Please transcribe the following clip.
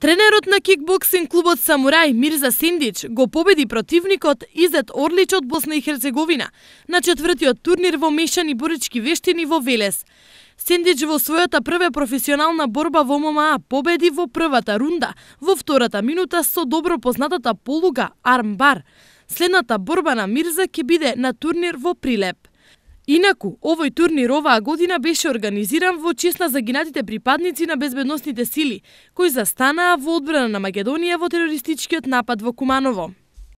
Тренерот на кикбоксинг клубот Самурај Мирза Синдич го победи противникот Изет Орлич од Босна и Херцеговина на четвртиот турнир во мешани борички вештини во Велес. Синдич во својата прва професионална борба во ММА победи во првата рунда, во втората минута со добро познатата полуга армбар. Следната борба на Мирза ќе биде на турнир во Прилеп. Инаку, овој турнир оваа година беше организиран во чест на загинатите припадници на безбедносните сили, кои застанаа во одбрана на Македонија во терористичкиот напад во Куманово.